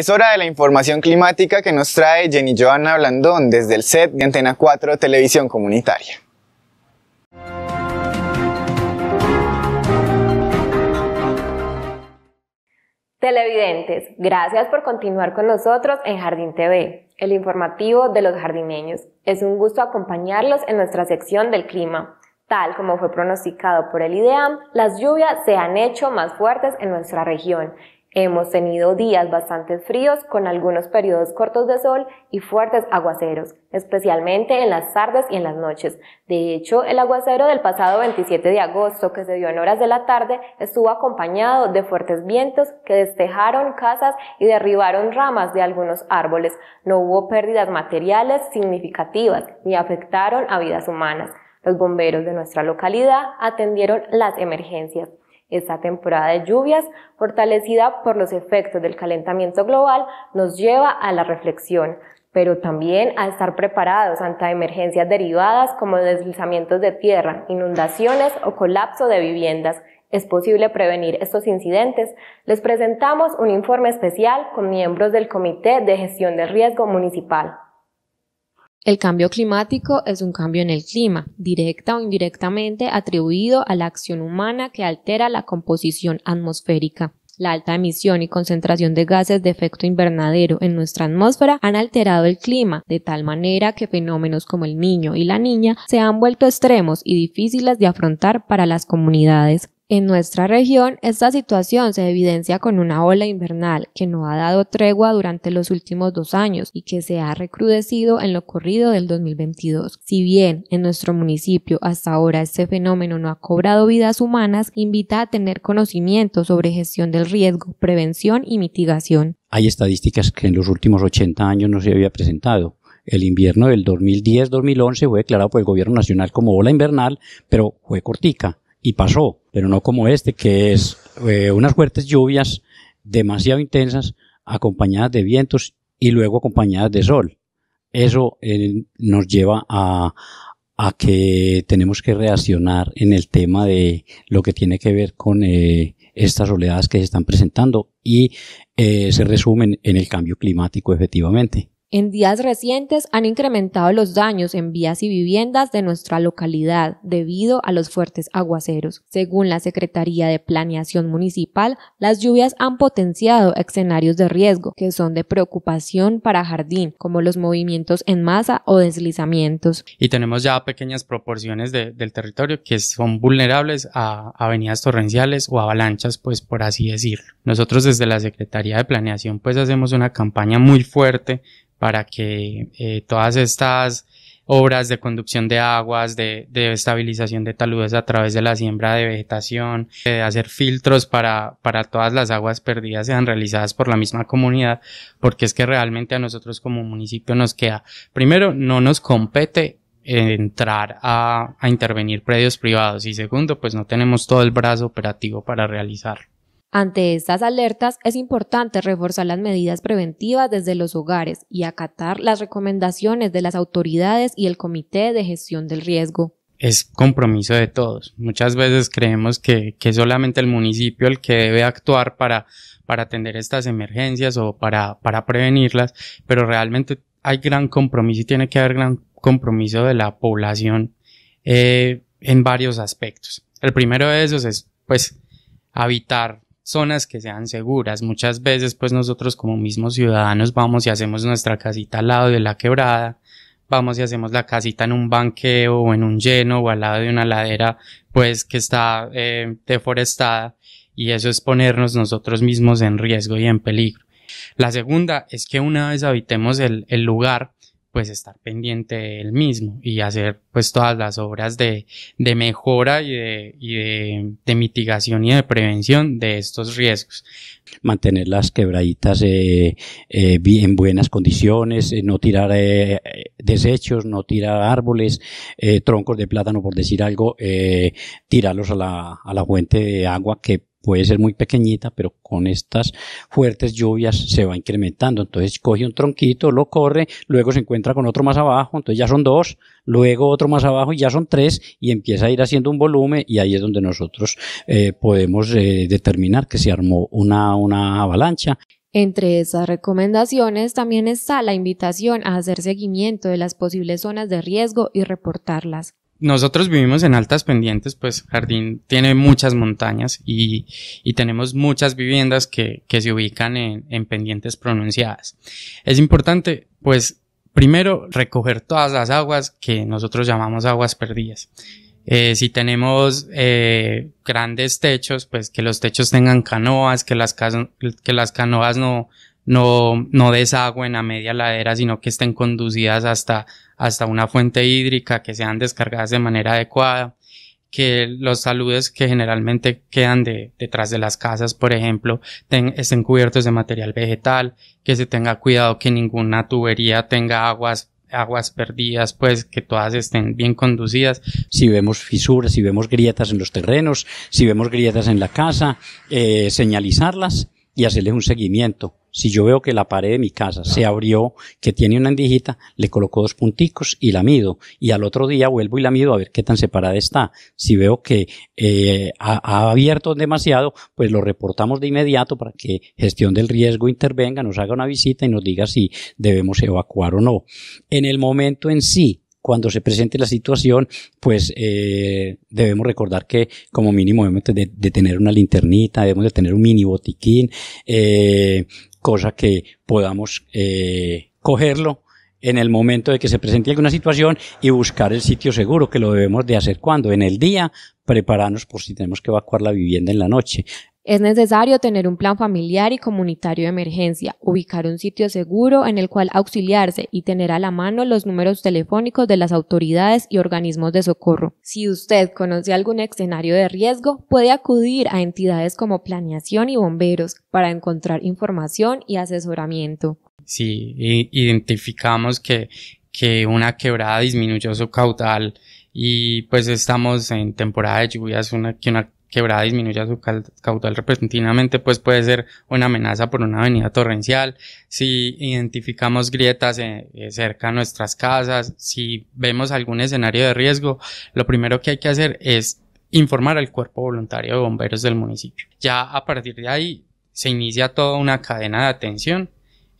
Es hora de la información climática que nos trae Jenny Joana Blandón desde el set de Antena 4 Televisión Comunitaria. Televidentes, gracias por continuar con nosotros en Jardín TV, el informativo de los jardineños. Es un gusto acompañarlos en nuestra sección del clima. Tal como fue pronosticado por el IDEAM, las lluvias se han hecho más fuertes en nuestra región Hemos tenido días bastante fríos con algunos periodos cortos de sol y fuertes aguaceros, especialmente en las tardes y en las noches. De hecho, el aguacero del pasado 27 de agosto, que se dio en horas de la tarde, estuvo acompañado de fuertes vientos que destejaron casas y derribaron ramas de algunos árboles. No hubo pérdidas materiales significativas ni afectaron a vidas humanas. Los bomberos de nuestra localidad atendieron las emergencias. Esta temporada de lluvias, fortalecida por los efectos del calentamiento global, nos lleva a la reflexión, pero también a estar preparados ante emergencias derivadas como deslizamientos de tierra, inundaciones o colapso de viviendas. ¿Es posible prevenir estos incidentes? Les presentamos un informe especial con miembros del Comité de Gestión de Riesgo Municipal. El cambio climático es un cambio en el clima, directa o indirectamente atribuido a la acción humana que altera la composición atmosférica. La alta emisión y concentración de gases de efecto invernadero en nuestra atmósfera han alterado el clima, de tal manera que fenómenos como el niño y la niña se han vuelto extremos y difíciles de afrontar para las comunidades. En nuestra región, esta situación se evidencia con una ola invernal que no ha dado tregua durante los últimos dos años y que se ha recrudecido en lo corrido del 2022. Si bien en nuestro municipio hasta ahora este fenómeno no ha cobrado vidas humanas, invita a tener conocimiento sobre gestión del riesgo, prevención y mitigación. Hay estadísticas que en los últimos 80 años no se había presentado. El invierno del 2010-2011 fue declarado por el Gobierno Nacional como ola invernal, pero fue cortica y pasó pero no como este, que es eh, unas fuertes lluvias demasiado intensas acompañadas de vientos y luego acompañadas de sol. Eso eh, nos lleva a, que tenemos que reaccionar en el tema de lo que tiene que ver con eh, estas oleadas que se están presentando y se resumen en el cambio climático efectivamente. En días recientes han incrementado los daños en vías y viviendas de nuestra localidad debido a los fuertes aguaceros. Según la Secretaría de Planeación Municipal, las lluvias han potenciado escenarios de riesgo que son de preocupación para jardín, como los movimientos en masa o deslizamientos. Y tenemos ya pequeñas proporciones del territorio que son vulnerables a avenidas torrenciales o avalanchas, pues por así decirlo. Nosotros desde la Secretaría de Planeación pues hacemos una campaña muy fuerte para que eh, todas estas obras de conducción de aguas, de, estabilización de taludes a través de la siembra de vegetación, de hacer filtros para, todas las aguas perdidas sean realizadas por la misma comunidad, porque es que realmente a nosotros como municipio nos queda, primero, no nos compete entrar a, a intervenir predios privados y segundo, pues no tenemos todo el brazo operativo para realizarlo. Ante estas alertas es importante reforzar las medidas preventivas desde los hogares y acatar las recomendaciones de las autoridades y el Comité de Gestión del Riesgo. Es compromiso de todos. Muchas veces creemos que, que solamente el municipio el que debe actuar para, para atender estas emergencias o para, para prevenirlas, pero realmente hay gran compromiso y tiene que haber gran compromiso de la población eh, en varios aspectos. El primero de esos es, pues, habitar zonas que sean seguras. Muchas veces pues nosotros como mismos ciudadanos vamos y hacemos nuestra casita al lado de la quebrada, vamos y hacemos la casita en un banqueo o en un lleno o al lado de una ladera pues que está eh, deforestada y eso es ponernos nosotros mismos en riesgo y en peligro. La segunda es que una vez habitemos el lugar, pues estar pendiente él mismo y hacer pues todas las obras de, mejora y, de, y de, mitigación y de prevención de estos riesgos. Mantener las quebraditas eh, eh, en buenas condiciones, eh, no tirar desechos, no tirar árboles, troncos de plátano por decir algo, tirarlos a la, a la fuente de agua que puede ser muy pequeñita, pero con estas fuertes lluvias se va incrementando. Entonces coge un tronquito, lo corre, luego se encuentra con otro más abajo, entonces ya son dos, luego otro más abajo y ya son tres, y empieza a ir haciendo un volumen y ahí es donde nosotros eh, podemos eh, determinar que se armó una, una avalancha. Entre esas recomendaciones también está la invitación a hacer seguimiento de las posibles zonas de riesgo y reportarlas nosotros vivimos en altas pendientes, pues Jardín tiene muchas montañas y, y tenemos muchas viviendas que, que se ubican en, en, pendientes pronunciadas. Es importante, pues, primero recoger todas las aguas que nosotros llamamos aguas perdidas. Eh, si tenemos eh, grandes techos, pues que los techos tengan canoas, que las, que las canoas no, no, no desagüen a media ladera, sino que estén conducidas hasta, hasta una fuente hídrica, que sean descargadas de manera adecuada, que los saludes que generalmente quedan detrás de las casas, por ejemplo, estén cubiertos de material vegetal, que se tenga cuidado que ninguna tubería tenga aguas aguas perdidas, pues que todas estén bien conducidas. Si vemos fisuras, si vemos grietas en los terrenos, si vemos grietas en la casa, eh, señalizarlas y hacerles un seguimiento. Si yo veo que la pared de mi casa se abrió, que tiene una endijita, le coloco dos punticos y la mido. Y al otro día vuelvo y la mido a ver qué tan separada está. Si veo que eh, ha, abierto demasiado, pues lo reportamos de inmediato para que gestión del riesgo intervenga, nos haga una visita y nos diga si debemos evacuar o no. En el momento en sí, cuando se presente la situación, pues eh, debemos recordar que como mínimo debemos de, tener una linternita, debemos de tener un mini botiquín. Eh, cosa que podamos eh, cogerlo en el momento de que se presente alguna situación y buscar el sitio seguro, que lo debemos de hacer cuando, en el día, prepararnos por si tenemos que evacuar la vivienda en la noche. Es necesario tener un plan familiar y comunitario de emergencia, ubicar un sitio seguro en el cual auxiliarse y tener a la mano los números telefónicos de las autoridades y organismos de socorro. Si usted conoce algún escenario de riesgo, puede acudir a entidades como Planeación y Bomberos para encontrar información y asesoramiento. Si identificamos que, que una quebrada disminuyó su caudal y pues estamos en temporada de lluvias, una, que una quebrada disminuya su caudal repentinamente, pues puede ser una amenaza por una avenida torrencial. Si identificamos grietas eh, eh, cerca a nuestras casas, si vemos algún escenario de riesgo, lo primero que hay que hacer es informar al cuerpo voluntario de bomberos del municipio. Ya a partir de ahí se inicia toda una cadena de atención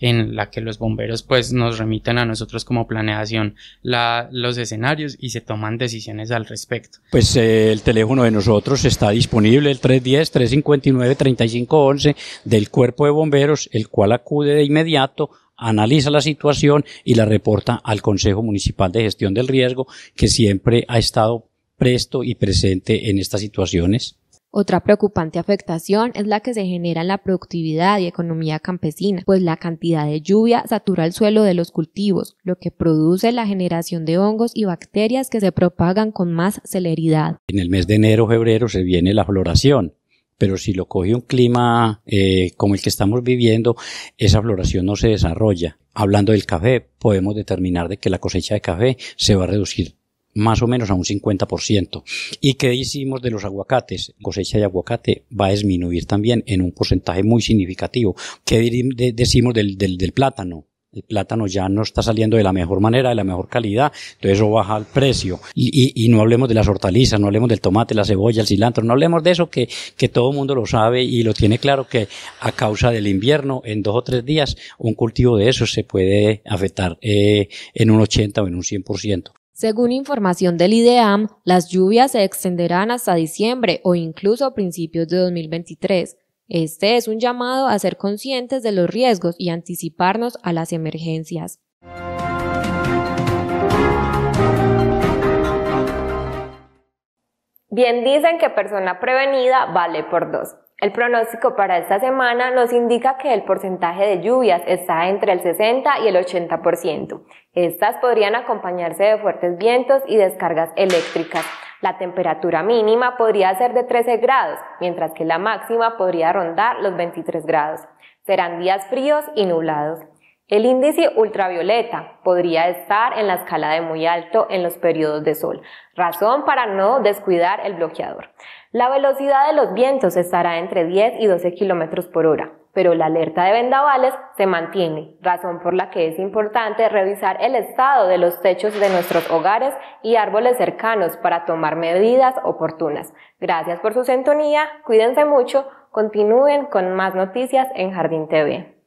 en la que los bomberos pues nos remiten a nosotros como planeación la, los escenarios y se toman decisiones al respecto. Pues eh, el teléfono de nosotros está disponible, el 310-359-3511 del cuerpo de bomberos, el cual acude de inmediato analiza la situación y la reporta al Consejo Municipal de Gestión del Riesgo, que siempre ha estado presto y presente en estas situaciones. Otra preocupante afectación es la que se genera en la productividad y economía campesina, pues la cantidad de lluvia satura el suelo de los cultivos, lo que produce la generación de hongos y bacterias que se propagan con más celeridad. En el mes de enero, febrero se viene la floración, pero si lo coge un clima eh, como el que estamos viviendo, esa floración no se desarrolla. Hablando del café, podemos determinar de que la cosecha de café se va a reducir más o menos a un 50%. ¿Y qué decimos de los aguacates? Cosecha de aguacate va a disminuir también en un porcentaje muy significativo. ¿Qué decimos del, del, plátano? El plátano ya no está saliendo de la mejor manera, de la mejor calidad, entonces eso baja el precio. Y, no hablemos de las hortalizas, no hablemos del tomate, la cebolla, el cilantro, no hablemos de eso que, todo el mundo lo sabe y lo tiene claro que a causa del invierno, en dos o tres días, un cultivo de eso se puede afectar eh, en un 80 o en un 100%. Según información del IDEAM, las lluvias se extenderán hasta diciembre o incluso principios de 2023. Este es un llamado a ser conscientes de los riesgos y anticiparnos a las emergencias. Bien dicen que persona prevenida vale por dos. El pronóstico para esta semana nos indica que el porcentaje de lluvias está entre el 60 y el 80%. Estas podrían acompañarse de fuertes vientos y descargas eléctricas. La temperatura mínima podría ser de 13 grados, mientras que la máxima podría rondar los 23 grados. Serán días fríos y nublados. El índice ultravioleta podría estar en la escala de muy alto en los periodos de sol, razón para no descuidar el bloqueador. La velocidad de los vientos estará entre 10 y 12 kilómetros por hora, pero la alerta de vendavales se mantiene, razón por la que es importante revisar el estado de los techos de nuestros hogares y árboles cercanos para tomar medidas oportunas. Gracias por su sintonía, cuídense mucho, continúen con más noticias en Jardín TV.